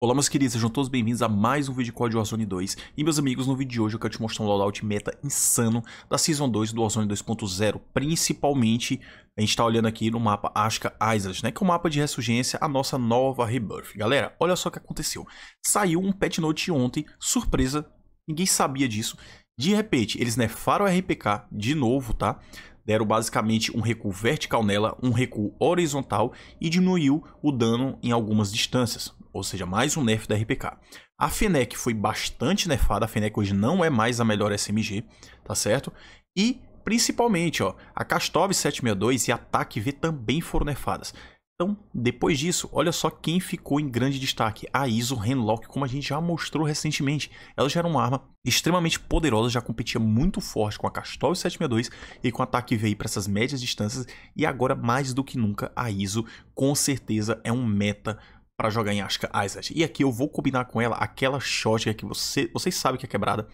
Olá meus queridos, sejam todos bem-vindos a mais um vídeo de Warzone 2 E meus amigos, no vídeo de hoje eu quero te mostrar um loadout meta insano da Season 2 do Warzone 2.0 Principalmente, a gente tá olhando aqui no mapa Ashka Island, né? Que é o um mapa de ressurgência, a nossa nova Rebirth Galera, olha só o que aconteceu Saiu um pet note ontem, surpresa, ninguém sabia disso de repente, eles nefaram o RPK de novo, tá? deram basicamente um recuo vertical nela, um recuo horizontal e diminuiu o dano em algumas distâncias, ou seja, mais um nerf da RPK. A Fenec foi bastante nerfada, a Fenec hoje não é mais a melhor SMG, tá certo? E principalmente, ó, a Kastov 762 e a TAC-V também foram nerfadas. Então, depois disso, olha só quem ficou em grande destaque, a ISO Renlock, como a gente já mostrou recentemente. Ela já era uma arma extremamente poderosa, já competia muito forte com a Castol 762 e com ataque VI para essas médias distâncias, e agora mais do que nunca a ISO com certeza é um meta para jogar em Ashka Island. E aqui eu vou combinar com ela aquela shotgun que você, vocês sabem que é quebrada,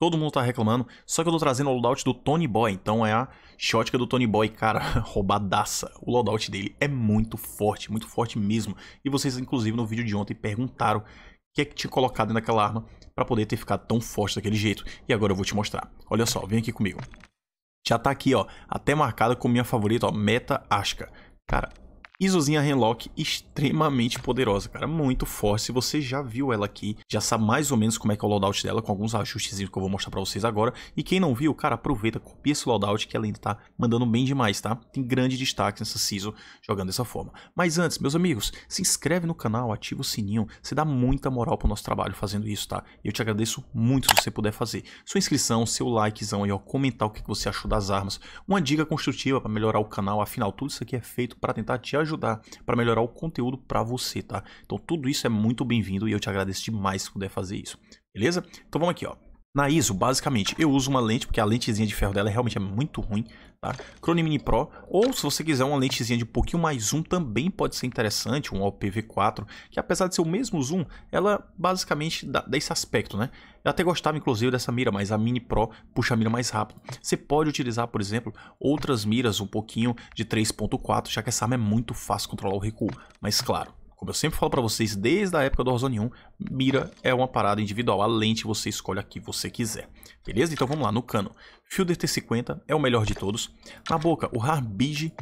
Todo mundo tá reclamando, só que eu tô trazendo o loadout do Tony Boy, então é a shotka do Tony Boy, cara, roubadaça. O loadout dele é muito forte, muito forte mesmo. E vocês, inclusive, no vídeo de ontem perguntaram o que é que tinha colocado naquela arma para poder ter ficado tão forte daquele jeito. E agora eu vou te mostrar. Olha só, vem aqui comigo. Já tá aqui, ó, até marcada como minha favorita, ó, Meta Ashka. Cara, Izuzinha Renlock extremamente poderosa, cara, muito forte. Se você já viu ela aqui, já sabe mais ou menos como é que é o loadout dela, com alguns ajustes que eu vou mostrar pra vocês agora. E quem não viu, cara, aproveita, copia esse loadout que ela ainda tá mandando bem demais, tá? Tem grande destaque nessa season jogando dessa forma. Mas antes, meus amigos, se inscreve no canal, ativa o sininho, você dá muita moral pro nosso trabalho fazendo isso, tá? Eu te agradeço muito se você puder fazer. Sua inscrição, seu likezão aí, ó, comentar o que você achou das armas, uma dica construtiva pra melhorar o canal, afinal, tudo isso aqui é feito pra tentar te ajudar ajudar para melhorar o conteúdo para você, tá? Então tudo isso é muito bem-vindo e eu te agradeço demais se puder fazer isso. Beleza? Então vamos aqui, ó na ISO, basicamente, eu uso uma lente, porque a lentezinha de ferro dela é realmente é muito ruim, tá? Mini Pro, ou se você quiser uma lentezinha de um pouquinho mais zoom, também pode ser interessante, um OPV4, que apesar de ser o mesmo zoom, ela basicamente dá, dá esse aspecto, né? Eu até gostava, inclusive, dessa mira, mas a Mini Pro puxa a mira mais rápido. Você pode utilizar, por exemplo, outras miras um pouquinho de 3.4, já que essa arma é muito fácil controlar o recuo, mas claro, como eu sempre falo para vocês, desde a época do Warzone 1, mira é uma parada individual. A lente você escolhe a que você quiser. Beleza? Então vamos lá, no cano. Fielder t 50 é o melhor de todos. Na boca, o Harbige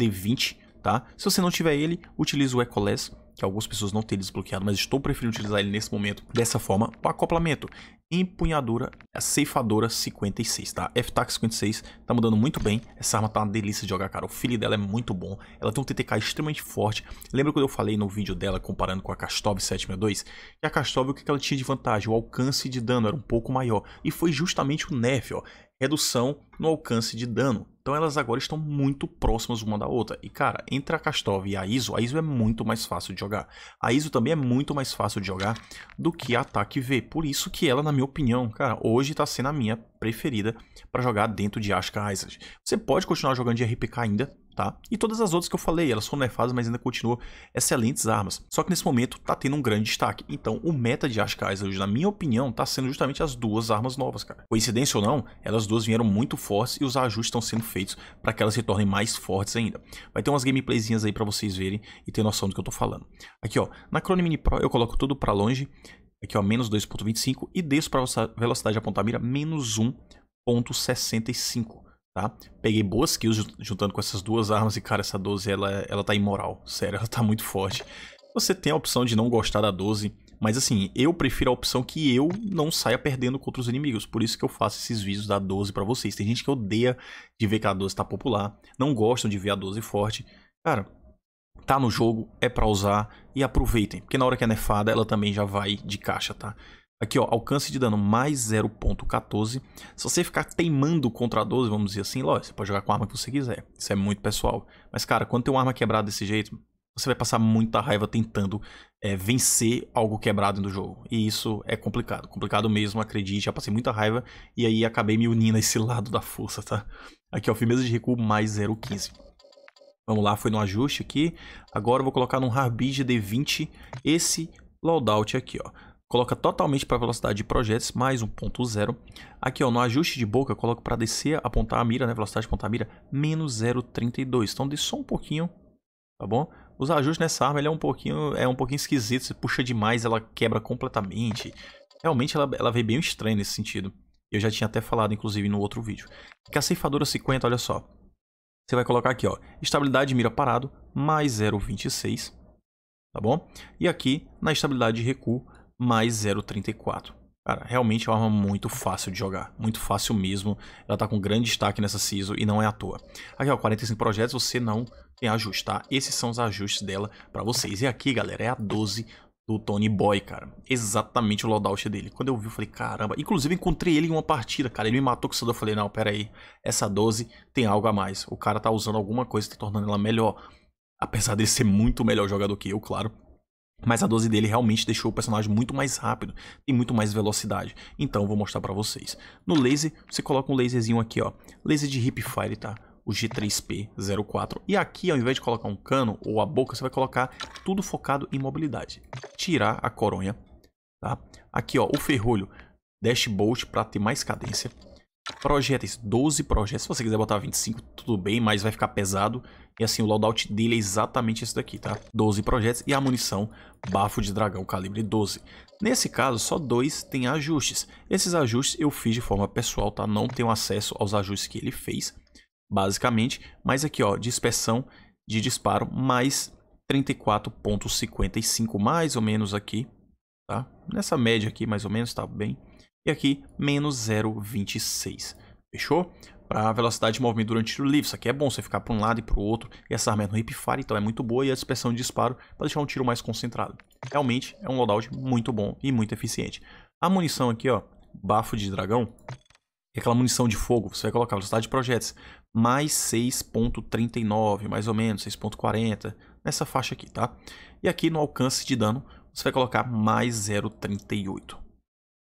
D20, tá? Se você não tiver ele, utilize o Ecoless que algumas pessoas não têm desbloqueado, mas estou preferindo utilizar ele nesse momento dessa forma. O acoplamento empunhadora a é ceifadora 56, tá? F-Tac 56 tá mudando muito bem. Essa arma tá uma delícia de jogar, cara. O feeling dela é muito bom. Ela tem um TTK extremamente forte. Lembra quando eu falei no vídeo dela, comparando com a Kastov 762? Que a Kastov, o que ela tinha de vantagem? O alcance de dano era um pouco maior. E foi justamente o nerf, ó redução no alcance de dano. Então elas agora estão muito próximas uma da outra. E cara, entre a Kastov e a ISO, a ISO é muito mais fácil de jogar. A ISO também é muito mais fácil de jogar do que a Ataque V. Por isso que ela, na minha opinião, cara, hoje está sendo a minha preferida para jogar dentro de Ashka Isaac. Você pode continuar jogando de RPK ainda, tá? E todas as outras que eu falei, elas foram nerfadas, mas ainda continuam excelentes armas. Só que nesse momento tá tendo um grande destaque. Então, o meta de Ashkaiser hoje, na minha opinião, tá sendo justamente as duas armas novas, cara. Coincidência ou não, elas duas vieram muito fortes e os ajustes estão sendo feitos para que elas se tornem mais fortes ainda. Vai ter umas gameplayzinhas aí para vocês verem e ter noção do que eu tô falando. Aqui, ó, na Crone Mini Pro eu coloco tudo para longe, aqui ó, menos 2.25 e desço para velocidade de apontar mira menos 1.65. Tá? Peguei boas kills juntando com essas duas armas e, cara, essa 12 ela, ela tá imoral. Sério, ela tá muito forte. Você tem a opção de não gostar da 12, mas assim, eu prefiro a opção que eu não saia perdendo contra os inimigos. Por isso que eu faço esses vídeos da 12 para vocês. Tem gente que odeia de ver que a 12 tá popular, não gostam de ver a 12 forte. Cara, tá no jogo, é para usar e aproveitem, porque na hora que é nefada ela também já vai de caixa, tá? Aqui, ó, alcance de dano mais 0.14. Se você ficar teimando contra 12, vamos dizer assim, lógico, você pode jogar com a arma que você quiser. Isso é muito pessoal. Mas, cara, quando tem uma arma quebrada desse jeito, você vai passar muita raiva tentando é, vencer algo quebrado no jogo. E isso é complicado. Complicado mesmo, acredite. Já passei muita raiva e aí acabei me unindo a esse lado da força, tá? Aqui, ó, firmeza de recuo mais 0.15. Vamos lá, foi no ajuste aqui. Agora eu vou colocar no Harbid D20 esse loadout aqui, ó coloca totalmente para a velocidade de projetos, mais 1.0. Aqui ó, no ajuste de boca, coloco para descer, apontar a mira, né, velocidade de apontar a mira, menos 0.32. Então desce só um pouquinho, tá bom? Os ajustes nessa arma é um pouquinho é um pouquinho esquisito, se puxa demais, ela quebra completamente. Realmente ela, ela veio bem estranha nesse sentido. Eu já tinha até falado, inclusive, no outro vídeo. a ceifadora 50, olha só. Você vai colocar aqui, ó, estabilidade de mira parado, mais 0.26, tá bom? E aqui, na estabilidade de recuo, mais 0,34. Cara, realmente é uma arma muito fácil de jogar, muito fácil mesmo. Ela tá com grande destaque nessa CISO e não é à toa. Aqui ó, 45 projetos, você não tem ajustar tá? Esses são os ajustes dela pra vocês. E aqui, galera, é a 12 do Tony Boy, cara. Exatamente o loadout dele. Quando eu vi, eu falei, caramba. Inclusive, encontrei ele em uma partida, cara. Ele me matou com o Eu falei, não, pera aí. Essa 12 tem algo a mais. O cara tá usando alguma coisa, tá tornando ela melhor. Apesar de ser muito melhor jogador que eu, claro. Mas a 12 dele realmente deixou o personagem muito mais rápido e muito mais velocidade. Então vou mostrar para vocês. No laser, você coloca um laserzinho aqui, ó. Laser de hip fire, tá? o G3P04. E aqui, ao invés de colocar um cano ou a boca, você vai colocar tudo focado em mobilidade. Tirar a coronha, tá? Aqui, ó, o ferrolho Dash Bolt para ter mais cadência projetos, 12 projetos. Se você quiser botar 25, tudo bem, mas vai ficar pesado. E assim, o loadout dele é exatamente esse daqui, tá? 12 projetos e a munição bafo de dragão calibre 12. Nesse caso, só dois tem ajustes. Esses ajustes eu fiz de forma pessoal, tá? Não tenho acesso aos ajustes que ele fez, basicamente. Mas aqui, ó, dispersão de disparo mais 34.55, mais ou menos aqui, tá? Nessa média aqui, mais ou menos, tá bem e aqui menos 0,26. Fechou? Para a velocidade de movimento durante o tiro livre, isso aqui é bom, você ficar para um lado e para o outro, e essa arma é no então é muito boa, e a dispersão de disparo para deixar um tiro mais concentrado. Realmente é um loadout muito bom e muito eficiente. A munição aqui, ó, bafo de dragão, é aquela munição de fogo, você vai colocar velocidade de projetos mais 6.39, mais ou menos, 6.40, nessa faixa aqui, tá? E aqui no alcance de dano, você vai colocar mais 0.38.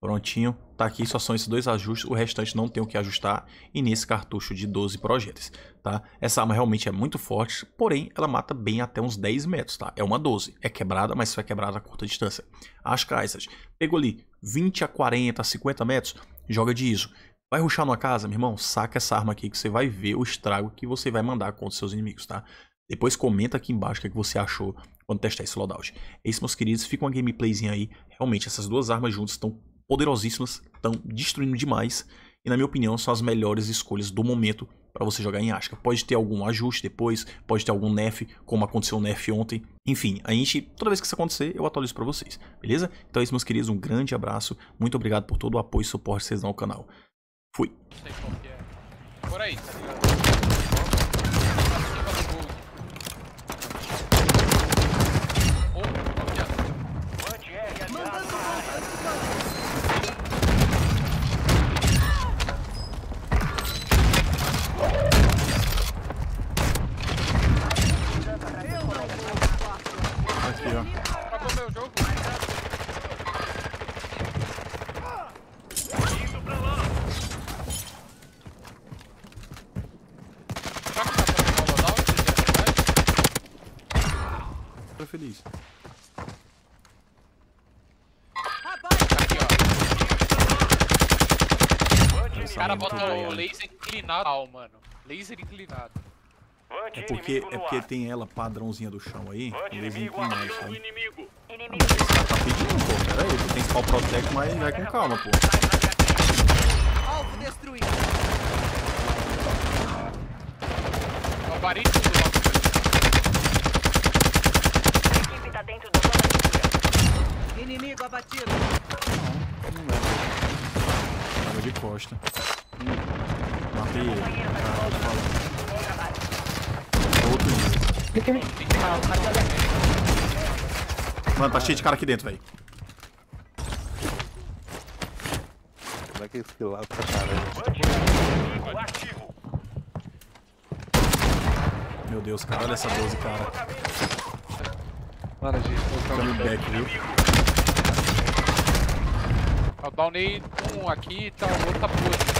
Prontinho, tá aqui, só são esses dois ajustes, o restante não tem o que ajustar e nesse cartucho de 12 projéteis, tá? Essa arma realmente é muito forte, porém ela mata bem até uns 10 metros, tá? É uma 12, é quebrada, mas só é quebrada a curta distância. As caixas, pegou ali 20 a 40, 50 metros, joga de ISO. Vai ruxar numa casa, meu irmão, saca essa arma aqui que você vai ver o estrago que você vai mandar contra os seus inimigos, tá? Depois comenta aqui embaixo o que, é que você achou quando testar esse loadout. É isso, meus queridos. Fica uma gameplayzinha aí. Realmente, essas duas armas juntas estão poderosíssimas, estão destruindo demais e na minha opinião são as melhores escolhas do momento para você jogar em Ashka. Pode ter algum ajuste depois, pode ter algum nerf, como aconteceu o nerf ontem. Enfim, a gente, toda vez que isso acontecer, eu atualizo para vocês, beleza? Então é isso, meus queridos, um grande abraço, muito obrigado por todo o apoio e suporte que vocês dão ao canal. Fui! É. Por aí, tá ligado? O cara bota o laser inclinado, mano. Laser inclinado. É porque, é porque tem ela padrãozinha do chão aí. Laser inclinado. Tá? Inimigo. Esse cara tá pedindo, pô. Pera aí, tu tem spawn protect, mas vai com calma, pô. Alvo destruído. Ó, Mano, tá cheio de cara aqui dentro, velho. Como é que esse lado tá cara? Né? Meu Deus, cara, olha essa 12, cara. Mano, a gente tá um back, viu? Eu downei um aqui e tá, o outro tá puto.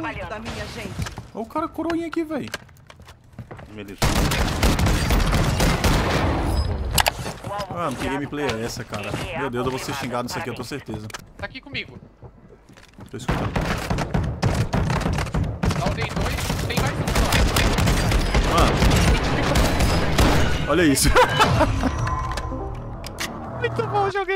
trabalhando. da minha gente. Olha o cara coroinha aqui, velho. Beleza. Ah, Mano, que gameplay é essa, cara? Meu Deus, eu vou ser xingado nisso aqui, eu tô certeza. Tá aqui comigo. Tô escutando. Daldei dois, tem mais um Mano. Olha isso. Muito bom, joguei.